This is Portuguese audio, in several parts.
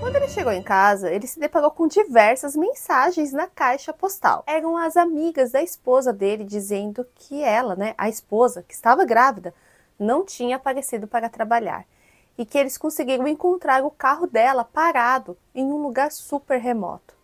Quando ele chegou em casa, ele se deparou com diversas mensagens na caixa postal. Eram as amigas da esposa dele dizendo que ela, né, a esposa, que estava grávida, não tinha aparecido para trabalhar e que eles conseguiram encontrar o carro dela parado em um lugar super remoto.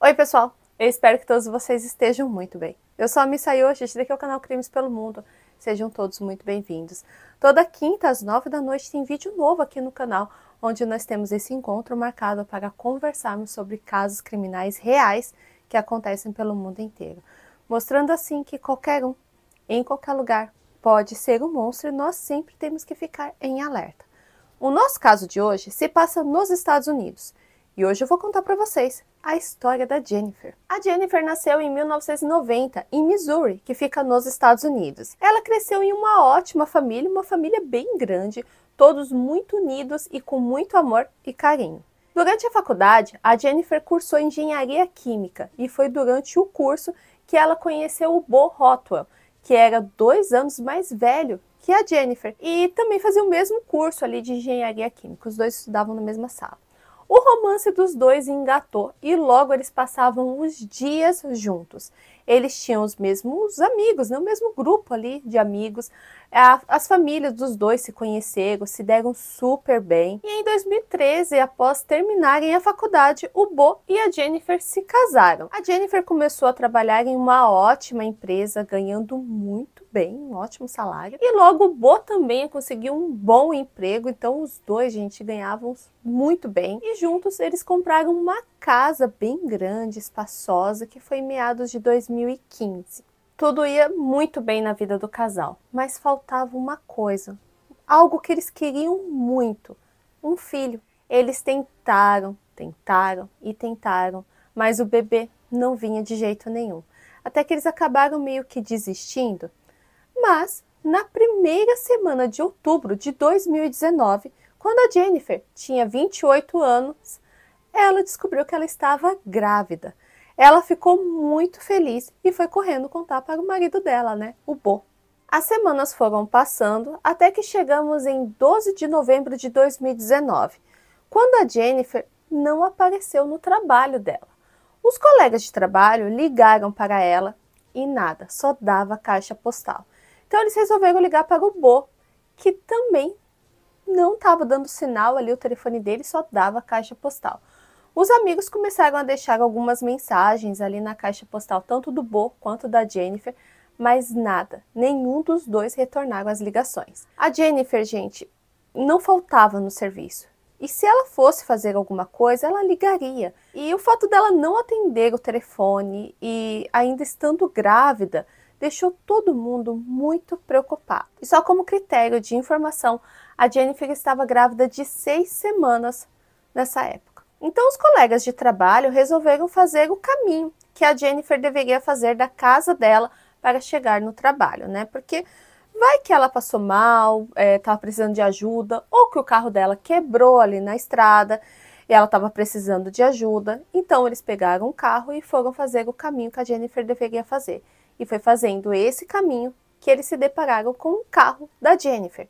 Oi, pessoal! Eu espero que todos vocês estejam muito bem. Eu sou a Missa Yoshi, daqui é o canal Crimes pelo Mundo. Sejam todos muito bem-vindos. Toda quinta às nove da noite tem vídeo novo aqui no canal, onde nós temos esse encontro marcado para conversarmos sobre casos criminais reais que acontecem pelo mundo inteiro, mostrando assim que qualquer um, em qualquer lugar, pode ser um monstro e nós sempre temos que ficar em alerta. O nosso caso de hoje se passa nos Estados Unidos e hoje eu vou contar para vocês a história da Jennifer. A Jennifer nasceu em 1990 em Missouri, que fica nos Estados Unidos. Ela cresceu em uma ótima família, uma família bem grande, todos muito unidos e com muito amor e carinho. Durante a faculdade, a Jennifer cursou engenharia química e foi durante o curso que ela conheceu o Bo Rotwell, que era dois anos mais velho que a Jennifer e também fazia o mesmo curso ali de engenharia química. Os dois estudavam na mesma sala. O romance dos dois engatou e logo eles passavam os dias juntos. Eles tinham os mesmos amigos, né? o mesmo grupo ali de amigos, é, as famílias dos dois se conheceram, se deram super bem. E em 2013, após terminarem a faculdade, o Bo e a Jennifer se casaram. A Jennifer começou a trabalhar em uma ótima empresa, ganhando muito bem, um ótimo salário. E logo o Bo também conseguiu um bom emprego, então os dois, gente, ganhavam muito bem. E juntos eles compraram uma casa bem grande, espaçosa, que foi em meados de 2015. Tudo ia muito bem na vida do casal, mas faltava uma coisa, algo que eles queriam muito: um filho. Eles tentaram, tentaram e tentaram, mas o bebê não vinha de jeito nenhum. Até que eles acabaram meio que desistindo. Mas na primeira semana de outubro de 2019, quando a Jennifer tinha 28 anos, ela descobriu que ela estava grávida. Ela ficou muito feliz e foi correndo contar para o marido dela, né, o Bo. As semanas foram passando até que chegamos em 12 de novembro de 2019, quando a Jennifer não apareceu no trabalho dela. Os colegas de trabalho ligaram para ela e nada, só dava caixa postal. Então eles resolveram ligar para o Bo, que também não estava dando sinal ali, o telefone dele só dava caixa postal. Os amigos começaram a deixar algumas mensagens ali na caixa postal, tanto do Bo quanto da Jennifer, mas nada, nenhum dos dois retornaram as ligações. A Jennifer, gente, não faltava no serviço. E se ela fosse fazer alguma coisa, ela ligaria. E o fato dela não atender o telefone e ainda estando grávida deixou todo mundo muito preocupado. E só como critério de informação, a Jennifer estava grávida de seis semanas nessa época. Então os colegas de trabalho resolveram fazer o caminho que a Jennifer deveria fazer da casa dela para chegar no trabalho, né? Porque vai que ela passou mal, estava é, precisando de ajuda, ou que o carro dela quebrou ali na estrada e ela estava precisando de ajuda. Então eles pegaram o carro e foram fazer o caminho que a Jennifer deveria fazer. E foi fazendo esse caminho que eles se depararam com o carro da Jennifer.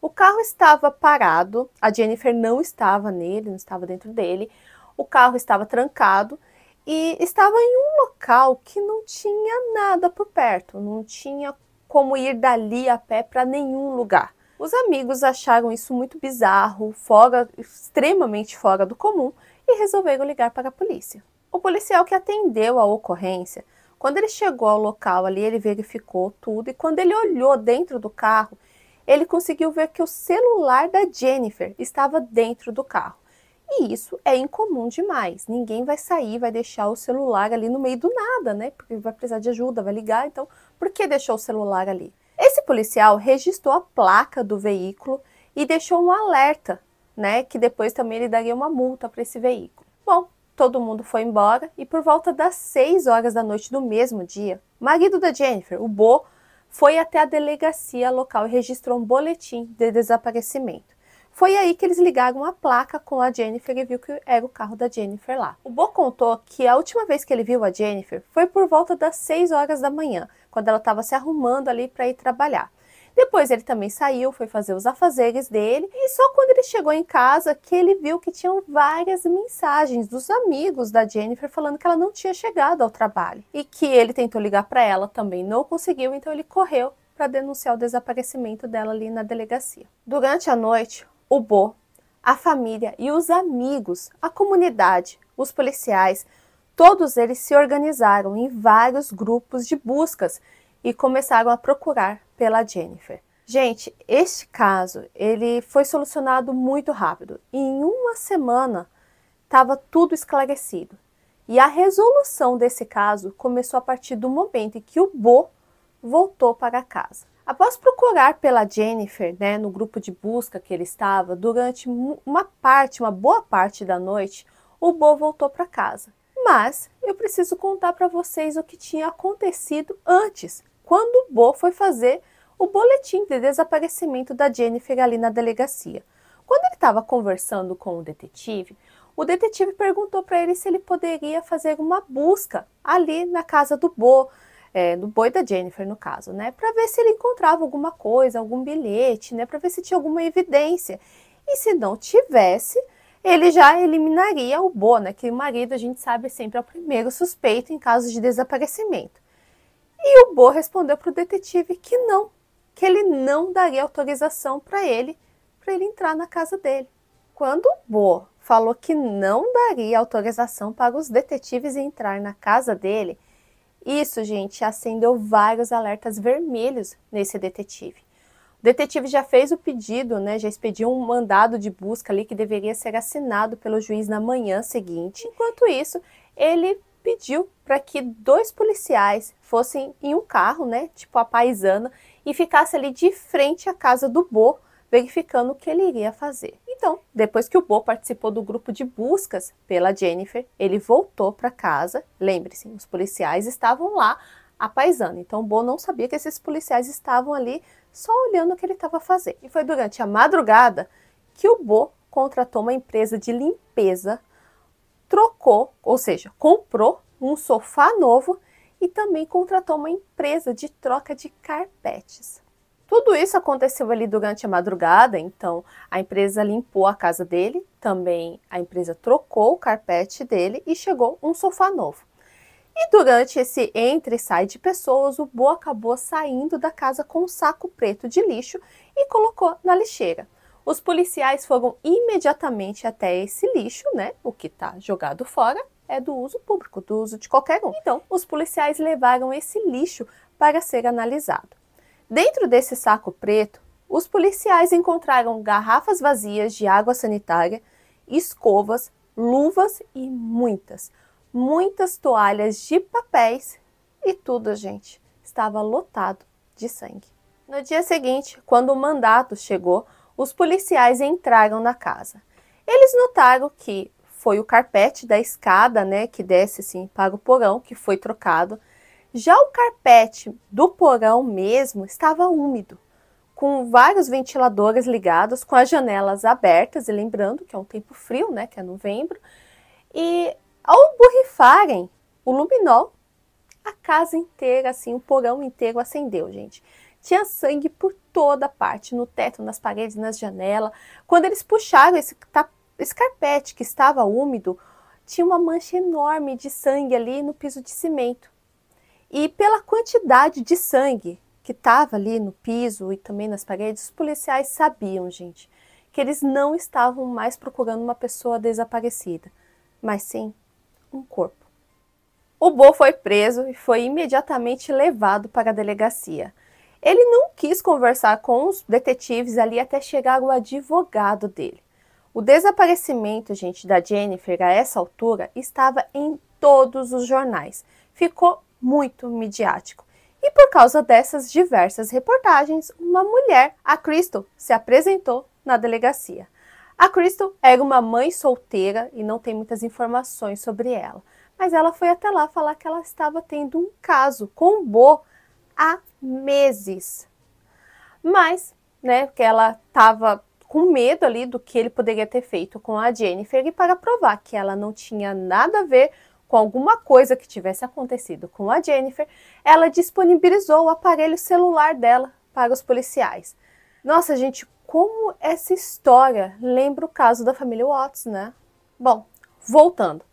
O carro estava parado, a Jennifer não estava nele, não estava dentro dele, o carro estava trancado e estava em um local que não tinha nada por perto, não tinha como ir dali a pé para nenhum lugar. Os amigos acharam isso muito bizarro, fora, extremamente fora do comum e resolveram ligar para a polícia. O policial que atendeu a ocorrência, quando ele chegou ao local ali, ele verificou tudo e quando ele olhou dentro do carro, ele conseguiu ver que o celular da Jennifer estava dentro do carro. E isso é incomum demais. Ninguém vai sair, vai deixar o celular ali no meio do nada, né? Porque vai precisar de ajuda, vai ligar. Então, por que deixou o celular ali? Esse policial registrou a placa do veículo e deixou um alerta, né? Que depois também ele daria uma multa para esse veículo. Bom, todo mundo foi embora e por volta das 6 horas da noite do mesmo dia, marido da Jennifer, o Bo, foi até a delegacia local e registrou um boletim de desaparecimento. Foi aí que eles ligaram a placa com a Jennifer e viu que era o carro da Jennifer lá. O Bo contou que a última vez que ele viu a Jennifer foi por volta das 6 horas da manhã, quando ela estava se arrumando ali para ir trabalhar. Depois ele também saiu, foi fazer os afazeres dele, e só quando ele chegou em casa que ele viu que tinham várias mensagens dos amigos da Jennifer falando que ela não tinha chegado ao trabalho e que ele tentou ligar para ela, também não conseguiu, então ele correu para denunciar o desaparecimento dela ali na delegacia. Durante a noite, o Bo, a família e os amigos, a comunidade, os policiais, todos eles se organizaram em vários grupos de buscas e começaram a procurar pela Jennifer. Gente, este caso ele foi solucionado muito rápido. Em uma semana estava tudo esclarecido. E a resolução desse caso começou a partir do momento em que o Bo voltou para casa. Após procurar pela Jennifer, né, no grupo de busca que ele estava, durante uma parte, uma boa parte da noite, o Bo voltou para casa. Mas eu preciso contar para vocês o que tinha acontecido antes, quando o Bo foi fazer o boletim de desaparecimento da Jennifer ali na delegacia. Quando ele estava conversando com o detetive, o detetive perguntou para ele se ele poderia fazer uma busca ali na casa do Bo, é, do boi da Jennifer no caso, né, para ver se ele encontrava alguma coisa, algum bilhete, né, para ver se tinha alguma evidência. E se não tivesse, ele já eliminaria o Bo, né, que o marido a gente sabe é sempre é o primeiro suspeito em casos de desaparecimento. E o Bo respondeu para o detetive que não, que ele não daria autorização para ele, para ele entrar na casa dele. Quando o Bo falou que não daria autorização para os detetives entrar na casa dele, isso, gente, acendeu vários alertas vermelhos nesse detetive. O detetive já fez o pedido, né? Já expediu um mandado de busca ali que deveria ser assinado pelo juiz na manhã seguinte. Enquanto isso, ele pediu para que dois policiais fossem em um carro, né, tipo a paisana, e ficasse ali de frente à casa do Bo, verificando o que ele iria fazer. Então, depois que o Bo participou do grupo de buscas pela Jennifer, ele voltou para casa. Lembre-se, os policiais estavam lá a paisana. Então, o Bo não sabia que esses policiais estavam ali só olhando o que ele estava fazendo. E foi durante a madrugada que o Bo contratou uma empresa de limpeza trocou, ou seja, comprou um sofá novo e também contratou uma empresa de troca de carpetes. Tudo isso aconteceu ali durante a madrugada, então a empresa limpou a casa dele, também a empresa trocou o carpete dele e chegou um sofá novo. E durante esse entre e sai de pessoas, o Bo acabou saindo da casa com um saco preto de lixo e colocou na lixeira. Os policiais foram imediatamente até esse lixo, né? O que está jogado fora é do uso público, do uso de qualquer um. Então, os policiais levaram esse lixo para ser analisado. Dentro desse saco preto, os policiais encontraram garrafas vazias de água sanitária, escovas, luvas e muitas, muitas toalhas de papéis e tudo, gente, estava lotado de sangue. No dia seguinte, quando o mandato chegou, os policiais entraram na casa. Eles notaram que foi o carpete da escada, né, que desce assim para o porão, que foi trocado. Já o carpete do porão mesmo estava úmido, com vários ventiladores ligados, com as janelas abertas, e lembrando que é um tempo frio, né, que é novembro, e ao borrifarem o luminol, a casa inteira, assim, o porão inteiro acendeu, gente tinha sangue por toda parte, no teto, nas paredes, nas janelas. Quando eles puxaram esse, esse carpete que estava úmido, tinha uma mancha enorme de sangue ali no piso de cimento. E pela quantidade de sangue que estava ali no piso e também nas paredes, os policiais sabiam, gente, que eles não estavam mais procurando uma pessoa desaparecida, mas sim um corpo. O Bo foi preso e foi imediatamente levado para a delegacia. Ele não quis conversar com os detetives ali até chegar o advogado dele. O desaparecimento, gente, da Jennifer a essa altura estava em todos os jornais. Ficou muito midiático. E por causa dessas diversas reportagens, uma mulher, a Crystal, se apresentou na delegacia. A Crystal era uma mãe solteira e não tem muitas informações sobre ela, mas ela foi até lá falar que ela estava tendo um caso com o Bo, há meses. Mas, né, porque ela estava com medo ali do que ele poderia ter feito com a Jennifer e para provar que ela não tinha nada a ver com alguma coisa que tivesse acontecido com a Jennifer, ela disponibilizou o aparelho celular dela para os policiais. Nossa, gente, como essa história lembra o caso da família Watts, né? Bom, voltando.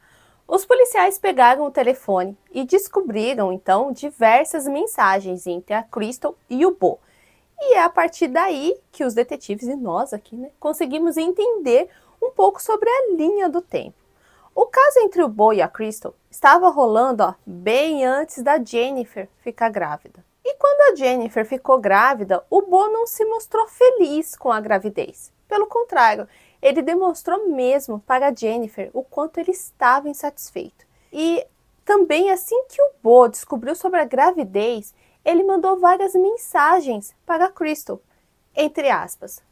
Os policiais pegaram o telefone e descobriram então diversas mensagens entre a Crystal e o Bo. E é a partir daí que os detetives e nós aqui, né, conseguimos entender um pouco sobre a linha do tempo. O caso entre o Bo e a Crystal estava rolando ó, bem antes da Jennifer ficar grávida. E quando a Jennifer ficou grávida, o Bo não se mostrou feliz com a gravidez. Pelo contrário, ele demonstrou mesmo para Jennifer o quanto ele estava insatisfeito. E também assim que o Bo descobriu sobre a gravidez, ele mandou várias mensagens para Crystal, entre aspas.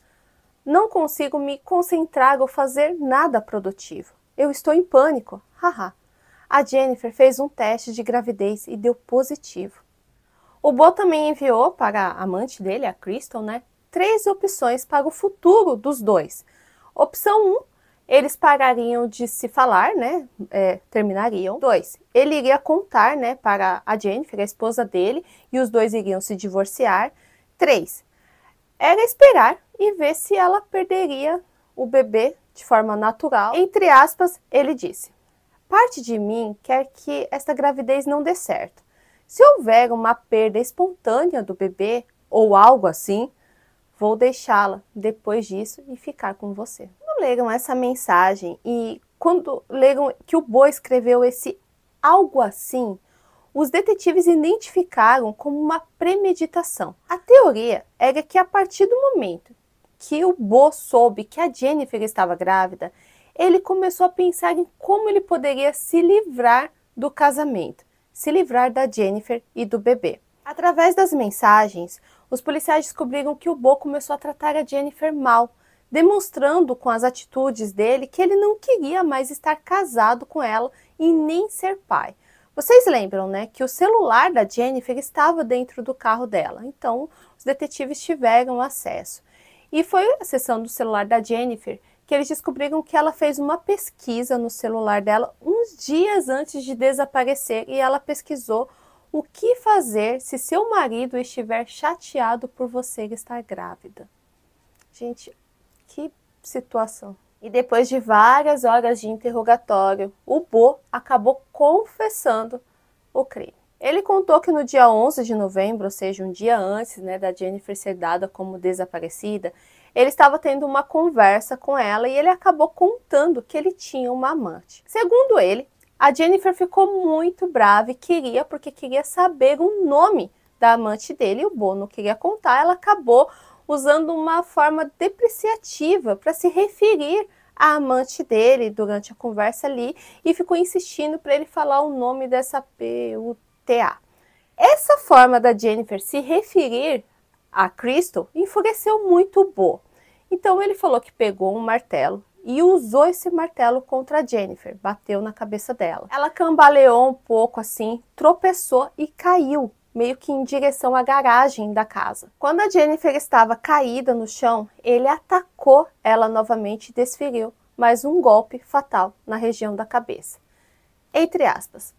Não consigo me concentrar ou fazer nada produtivo. Eu estou em pânico. Haha. a Jennifer fez um teste de gravidez e deu positivo. O Bo também enviou para a amante dele, a Crystal, né, três opções para o futuro dos dois, Opção 1, um, eles parariam de se falar, né? É, terminariam. Dois, ele iria contar, né, para a Jennifer, a esposa dele, e os dois iriam se divorciar. Três, era esperar e ver se ela perderia o bebê de forma natural. Entre aspas, ele disse: Parte de mim quer que esta gravidez não dê certo. Se houver uma perda espontânea do bebê ou algo assim, Vou deixá-la depois disso e ficar com você. Quando leram essa mensagem e quando leram que o Boi escreveu esse algo assim, os detetives identificaram como uma premeditação. A teoria era que a partir do momento que o Bo soube que a Jennifer estava grávida, ele começou a pensar em como ele poderia se livrar do casamento, se livrar da Jennifer e do bebê. Através das mensagens, os policiais descobriram que o Bo começou a tratar a Jennifer mal, demonstrando com as atitudes dele que ele não queria mais estar casado com ela e nem ser pai. Vocês lembram, né, que o celular da Jennifer estava dentro do carro dela, então os detetives tiveram acesso. E foi acessando o celular da Jennifer que eles descobriram que ela fez uma pesquisa no celular dela uns dias antes de desaparecer e ela pesquisou o que fazer se seu marido estiver chateado por você estar grávida? Gente, que situação. E depois de várias horas de interrogatório, o Bo acabou confessando o crime. Ele contou que no dia 11 de novembro, ou seja, um dia antes né, da Jennifer ser dada como desaparecida, ele estava tendo uma conversa com ela e ele acabou contando que ele tinha uma amante. Segundo ele, a Jennifer ficou muito brava e queria, porque queria saber o nome da amante dele. O Bono queria contar, ela acabou usando uma forma depreciativa para se referir à amante dele durante a conversa ali e ficou insistindo para ele falar o nome dessa PUTA. Essa forma da Jennifer se referir a Crystal enfureceu muito o Bo. Então ele falou que pegou um martelo e usou esse martelo contra a Jennifer, bateu na cabeça dela. Ela cambaleou um pouco assim, tropeçou e caiu, meio que em direção à garagem da casa. Quando a Jennifer estava caída no chão, ele atacou ela novamente e desferiu mais um golpe fatal na região da cabeça. Entre aspas.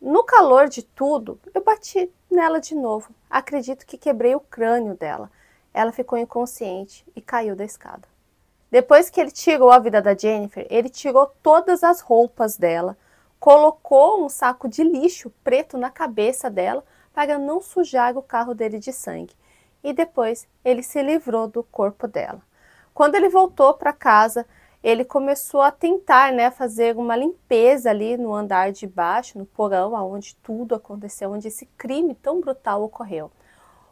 No calor de tudo, eu bati nela de novo. Acredito que quebrei o crânio dela. Ela ficou inconsciente e caiu da escada. Depois que ele tirou a vida da Jennifer, ele tirou todas as roupas dela, colocou um saco de lixo preto na cabeça dela para não sujar o carro dele de sangue. E depois ele se livrou do corpo dela. Quando ele voltou para casa, ele começou a tentar né, fazer uma limpeza ali no andar de baixo, no porão, onde tudo aconteceu, onde esse crime tão brutal ocorreu.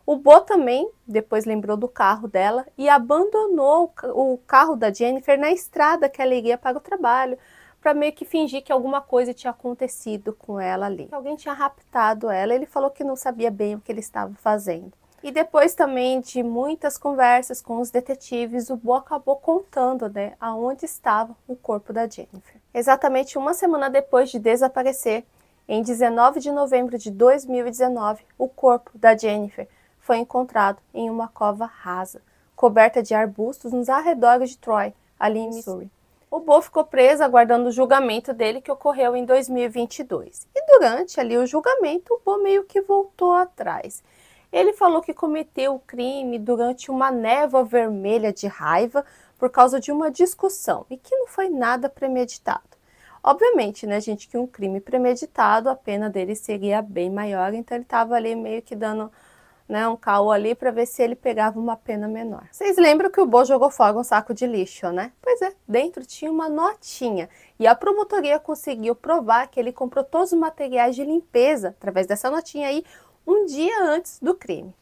O Bo também depois lembrou do carro dela e abandonou o carro da Jennifer na estrada que ela iria para o trabalho, para meio que fingir que alguma coisa tinha acontecido com ela ali. Alguém tinha raptado ela, ele falou que não sabia bem o que ele estava fazendo. E depois também de muitas conversas com os detetives, o Bo acabou contando, né, aonde estava o corpo da Jennifer. Exatamente uma semana depois de desaparecer, em 19 de novembro de 2019, o corpo da Jennifer foi encontrado em uma cova rasa, coberta de arbustos nos arredores de Troy, ali em Missouri. O Bo ficou preso aguardando o julgamento dele que ocorreu em 2022. E durante ali o julgamento, o Bo meio que voltou atrás. Ele falou que cometeu o crime durante uma névoa vermelha de raiva por causa de uma discussão e que não foi nada premeditado. Obviamente, né, gente, que um crime premeditado, a pena dele seria bem maior, então ele estava ali meio que dando né, um caô ali para ver se ele pegava uma pena menor. Vocês lembram que o Bo jogou fora um saco de lixo, né? Pois é, dentro tinha uma notinha e a promotoria conseguiu provar que ele comprou todos os materiais de limpeza através dessa notinha aí um dia antes do crime.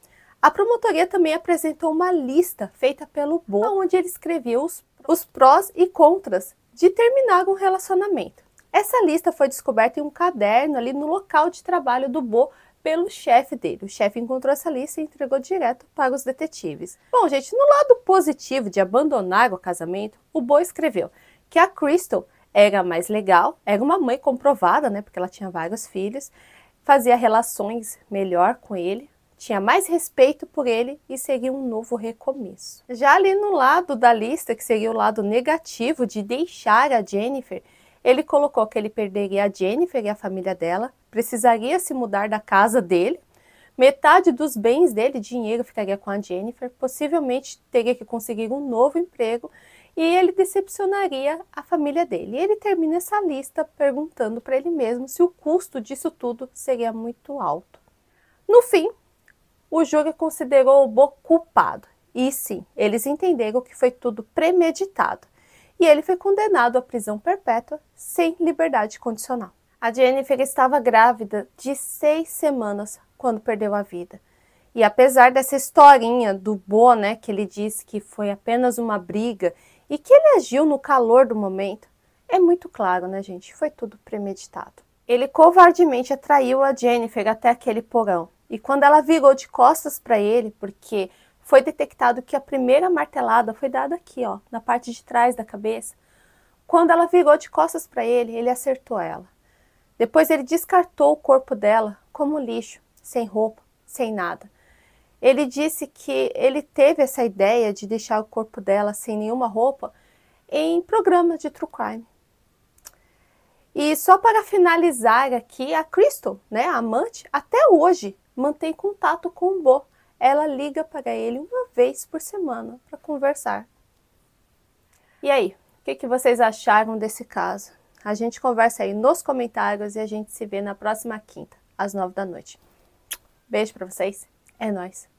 A promotoria também apresentou uma lista feita pelo Bo, onde ele escreveu os, os prós e contras de terminar um relacionamento. Essa lista foi descoberta em um caderno ali no local de trabalho do Bo pelo chefe dele. O chefe encontrou essa lista e entregou direto para os detetives. Bom, gente, no lado positivo de abandonar o casamento, o Bo escreveu que a Crystal era mais legal, era uma mãe comprovada, né, porque ela tinha vários filhos, fazia relações melhor com ele, tinha mais respeito por ele e seria um novo recomeço. Já ali no lado da lista, que seria o lado negativo de deixar a Jennifer, ele colocou que ele perderia a Jennifer e a família dela, precisaria se mudar da casa dele. Metade dos bens dele, dinheiro, ficaria com a Jennifer. Possivelmente teria que conseguir um novo emprego e ele decepcionaria a família dele. E ele termina essa lista perguntando para ele mesmo se o custo disso tudo seria muito alto. No fim, o júri é considerou o Bo culpado. E sim, eles entenderam que foi tudo premeditado. E ele foi condenado à prisão perpétua sem liberdade condicional. A Jennifer estava grávida de seis semanas quando perdeu a vida. E apesar dessa historinha do Bo, né, que ele disse que foi apenas uma briga e que ele agiu no calor do momento, é muito claro, né, gente? Foi tudo premeditado. Ele covardemente atraiu a Jennifer até aquele porão. E quando ela virou de costas para ele, porque foi detectado que a primeira martelada foi dada aqui, ó, na parte de trás da cabeça, quando ela virou de costas para ele, ele acertou ela. Depois ele descartou o corpo dela como lixo, sem roupa, sem nada. Ele disse que ele teve essa ideia de deixar o corpo dela sem nenhuma roupa em programas de true crime. E só para finalizar aqui, a Crystal, né, a amante, até hoje mantém contato com o Bo. Ela liga para ele uma vez por semana para conversar. E aí, o que, que vocês acharam desse caso? A gente conversa aí nos comentários e a gente se vê na próxima quinta, às nove da noite. Beijo para vocês, é nós.